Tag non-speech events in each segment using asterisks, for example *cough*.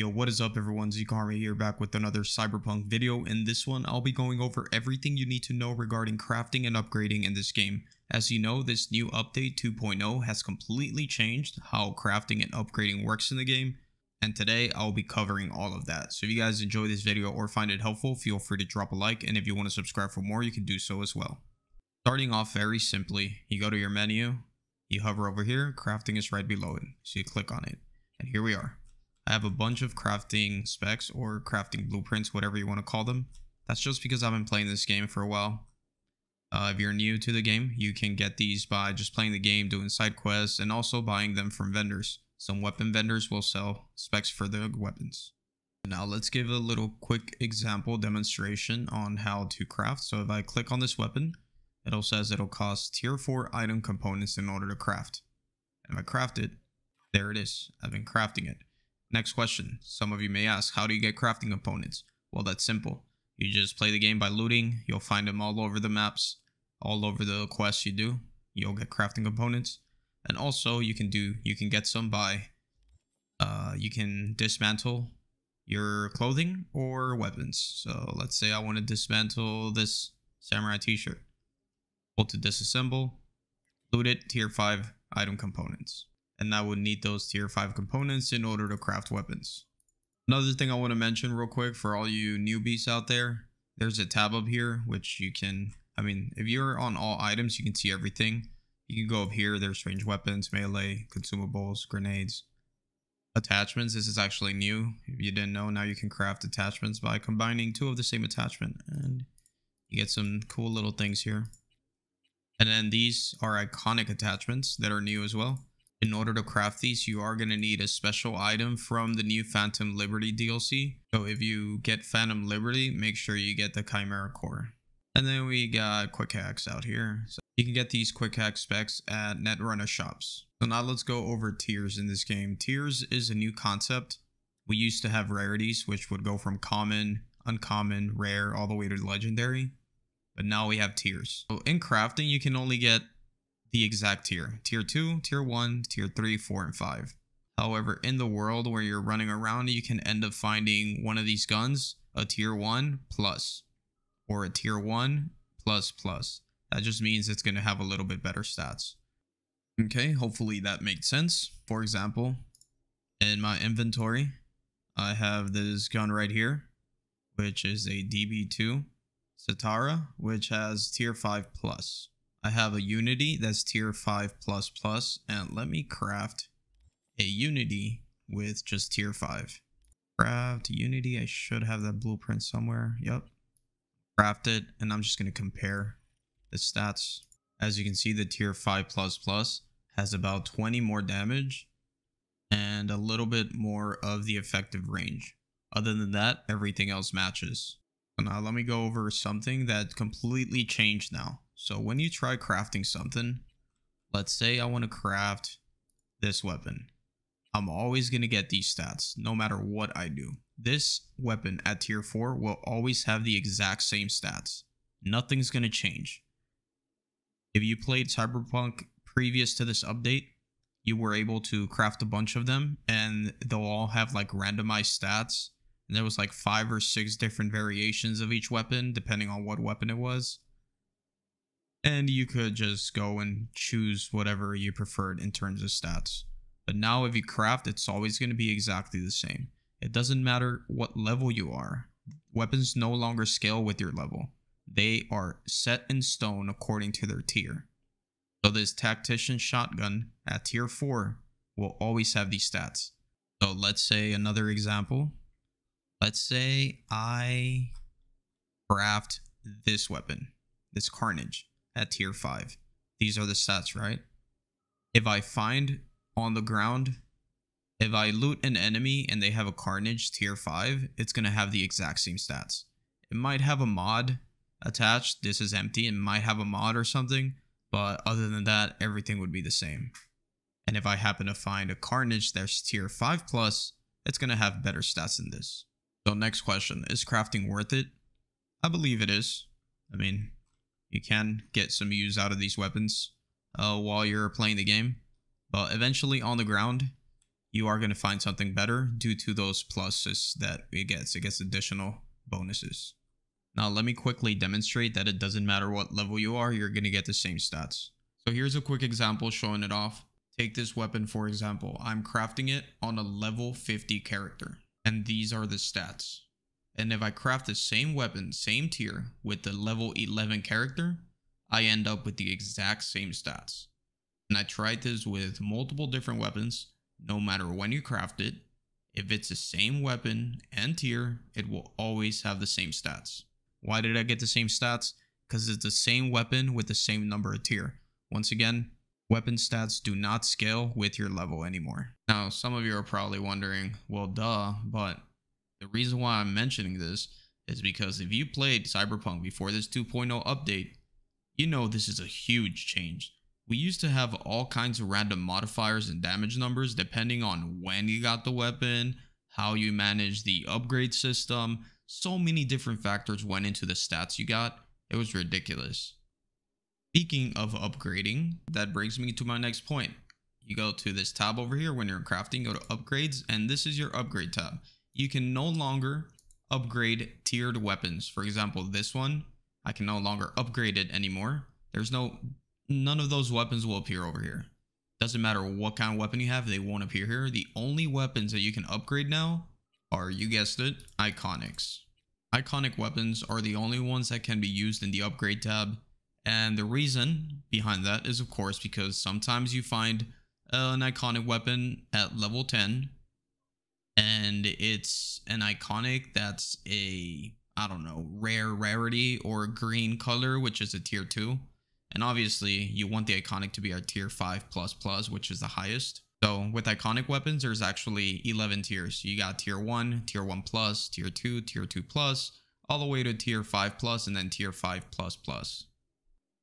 Yo, what is up everyone, Zikari here back with another Cyberpunk video. In this one, I'll be going over everything you need to know regarding crafting and upgrading in this game. As you know, this new update 2.0 has completely changed how crafting and upgrading works in the game, and today I'll be covering all of that. So if you guys enjoy this video or find it helpful, feel free to drop a like, and if you want to subscribe for more, you can do so as well. Starting off very simply, you go to your menu, you hover over here, crafting is right below it, so you click on it, and here we are. I have a bunch of crafting specs or crafting blueprints, whatever you want to call them. That's just because I've been playing this game for a while. Uh, if you're new to the game, you can get these by just playing the game, doing side quests, and also buying them from vendors. Some weapon vendors will sell specs for the weapons. Now let's give a little quick example demonstration on how to craft. So if I click on this weapon, it'll says it'll cost tier 4 item components in order to craft. And if I craft it, there it is. I've been crafting it. Next question. Some of you may ask, how do you get crafting components? Well, that's simple. You just play the game by looting. You'll find them all over the maps, all over the quests you do. You'll get crafting components. And also, you can do, you can get some by, uh, you can dismantle your clothing or weapons. So let's say I want to dismantle this samurai t-shirt. Hold to disassemble, loot it, tier 5 item components and I would need those tier 5 components in order to craft weapons. Another thing I want to mention real quick for all you newbies out there, there's a tab up here which you can, I mean, if you're on all items, you can see everything. You can go up here, there's range weapons, melee, consumables, grenades, attachments. This is actually new. If you didn't know, now you can craft attachments by combining two of the same attachment and you get some cool little things here. And then these are iconic attachments that are new as well. In order to craft these, you are going to need a special item from the new Phantom Liberty DLC. So if you get Phantom Liberty, make sure you get the Chimera Core. And then we got quick hacks out here. So you can get these quick hack specs at Netrunner shops. So now let's go over tiers in this game. Tiers is a new concept. We used to have rarities, which would go from common, uncommon, rare, all the way to legendary. But now we have tiers. So in crafting, you can only get the exact tier tier 2, tier 1, tier 3, 4, and 5. However, in the world where you're running around, you can end up finding one of these guns, a tier 1 plus, or a tier 1 plus plus. That just means it's going to have a little bit better stats. Okay, hopefully that makes sense. For example, in my inventory, I have this gun right here, which is a DB2 Satara, which has tier 5 plus. I have a unity that's tier 5 plus plus and let me craft a unity with just tier 5. Craft unity, I should have that blueprint somewhere, yep. Craft it and I'm just going to compare the stats. As you can see the tier 5 plus plus has about 20 more damage and a little bit more of the effective range. Other than that, everything else matches. So now let me go over something that completely changed now. So when you try crafting something, let's say I want to craft this weapon. I'm always going to get these stats no matter what I do. This weapon at tier 4 will always have the exact same stats. Nothing's going to change. If you played Cyberpunk previous to this update, you were able to craft a bunch of them and they'll all have like randomized stats. And there was like five or six different variations of each weapon depending on what weapon it was and you could just go and choose whatever you preferred in terms of stats. But now if you craft, it's always going to be exactly the same. It doesn't matter what level you are. Weapons no longer scale with your level. They are set in stone according to their tier. So this tactician shotgun at tier 4 will always have these stats. So let's say another example. Let's say I craft this weapon, this carnage at tier 5. These are the stats, right? If I find on the ground, if I loot an enemy and they have a Carnage tier 5, it's going to have the exact same stats. It might have a mod attached. This is empty. It might have a mod or something. But other than that, everything would be the same. And if I happen to find a Carnage that's tier 5 plus, it's going to have better stats than this. So next question, is crafting worth it? I believe it is. I mean, you can get some use out of these weapons uh, while you're playing the game. But eventually on the ground, you are going to find something better due to those pluses that it gets. It gets additional bonuses. Now let me quickly demonstrate that it doesn't matter what level you are, you're going to get the same stats. So here's a quick example showing it off. Take this weapon for example. I'm crafting it on a level 50 character. And these are the stats. And if I craft the same weapon, same tier, with the level 11 character, I end up with the exact same stats. And I tried this with multiple different weapons, no matter when you craft it. If it's the same weapon and tier, it will always have the same stats. Why did I get the same stats? Because it's the same weapon with the same number of tier. Once again, weapon stats do not scale with your level anymore. Now, some of you are probably wondering, well duh, but the reason why I'm mentioning this is because if you played Cyberpunk before this 2.0 update, you know this is a huge change. We used to have all kinds of random modifiers and damage numbers depending on when you got the weapon, how you managed the upgrade system, so many different factors went into the stats you got. It was ridiculous. Speaking of upgrading, that brings me to my next point. You go to this tab over here when you're crafting, go to upgrades, and this is your upgrade tab you can no longer upgrade tiered weapons. For example, this one, I can no longer upgrade it anymore. There's no, none of those weapons will appear over here. Doesn't matter what kind of weapon you have, they won't appear here. The only weapons that you can upgrade now are, you guessed it, iconics. Iconic weapons are the only ones that can be used in the upgrade tab. And the reason behind that is, of course, because sometimes you find an iconic weapon at level 10 and it's an iconic that's a I don't know rare rarity or green color, which is a tier two. And obviously, you want the iconic to be a tier five plus plus, which is the highest. So with iconic weapons, there's actually 11 tiers. You got tier one, tier one plus, tier two, tier two plus, all the way to tier five plus, and then tier five plus plus.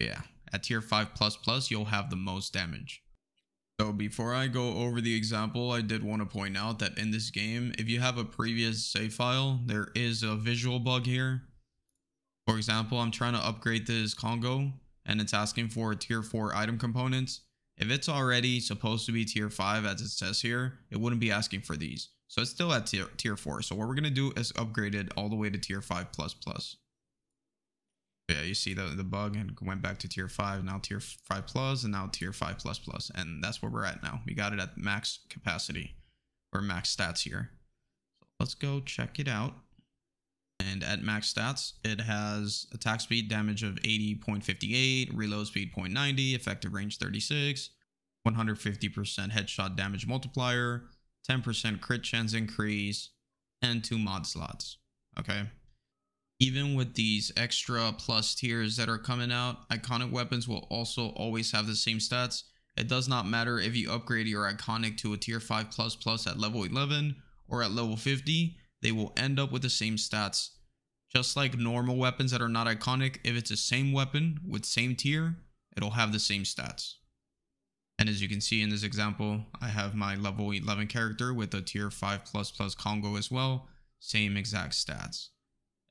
Yeah, at tier five plus plus, you'll have the most damage. So before I go over the example, I did want to point out that in this game, if you have a previous save file, there is a visual bug here. For example, I'm trying to upgrade this Congo and it's asking for tier 4 item components. If it's already supposed to be tier 5 as it says here, it wouldn't be asking for these. So it's still at tier, tier 4. So what we're going to do is upgrade it all the way to tier 5++. plus plus yeah, you see the the bug and went back to tier five, now tier five plus, and now tier five plus plus, and that's where we're at now. We got it at max capacity or max stats here. So let's go check it out. And at max stats, it has attack speed damage of 80.58, reload speed 0.90, effective range 36, 150% headshot damage multiplier, 10% crit chance increase, and two mod slots. Okay, even with these extra plus tiers that are coming out, iconic weapons will also always have the same stats. It does not matter if you upgrade your iconic to a tier 5 plus plus at level 11 or at level 50, they will end up with the same stats. Just like normal weapons that are not iconic, if it's the same weapon with same tier, it'll have the same stats. And as you can see in this example, I have my level 11 character with a tier 5 plus plus Congo as well, same exact stats.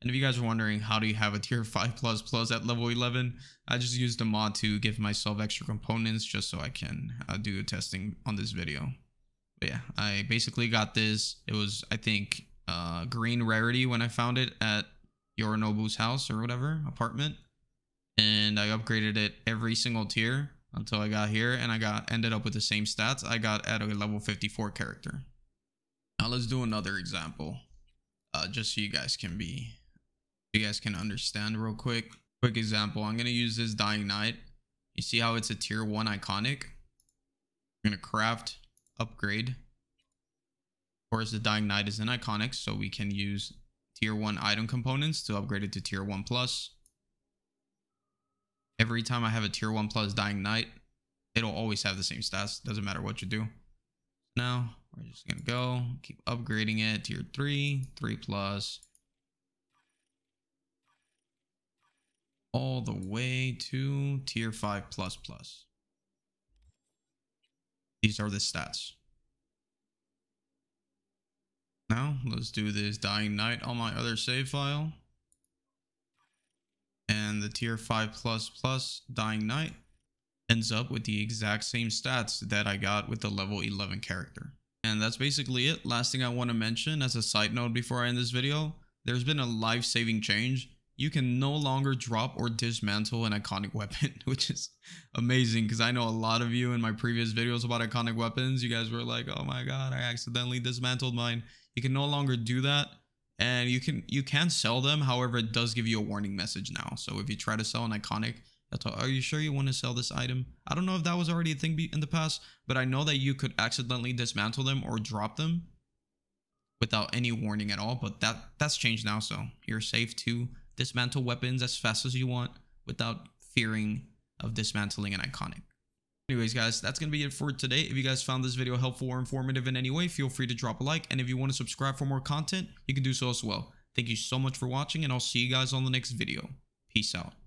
And if you guys are wondering how do you have a tier 5 plus plus at level 11, I just used a mod to give myself extra components just so I can uh, do testing on this video. But yeah, I basically got this. It was, I think, uh, green rarity when I found it at Yorinobu's house or whatever, apartment. And I upgraded it every single tier until I got here and I got ended up with the same stats I got at a level 54 character. Now let's do another example uh, just so you guys can be you guys can understand real quick. Quick example, I'm going to use this Dying Knight. You see how it's a tier 1 iconic? I'm going to craft upgrade. Of course, the Dying Knight is an iconic, so we can use tier 1 item components to upgrade it to tier 1 plus. Every time I have a tier 1 plus Dying Knight, it'll always have the same stats. Doesn't matter what you do. Now, we're just going to go, keep upgrading it, tier 3, 3 plus, all the way to tier 5 plus plus. These are the stats. Now let's do this Dying Knight on my other save file. And the tier 5 plus plus Dying Knight ends up with the exact same stats that I got with the level 11 character. And that's basically it. Last thing I want to mention as a side note before I end this video, there's been a life-saving change you can no longer drop or dismantle an iconic weapon, *laughs* which is amazing because I know a lot of you in my previous videos about iconic weapons, you guys were like, oh my god, I accidentally dismantled mine. You can no longer do that and you can you can sell them. However, it does give you a warning message now. So if you try to sell an iconic, that's are you sure you want to sell this item? I don't know if that was already a thing in the past, but I know that you could accidentally dismantle them or drop them without any warning at all, but that that's changed now, so you're safe too dismantle weapons as fast as you want without fearing of dismantling an iconic. Anyways, guys, that's going to be it for today. If you guys found this video helpful or informative in any way, feel free to drop a like. And if you want to subscribe for more content, you can do so as well. Thank you so much for watching, and I'll see you guys on the next video. Peace out.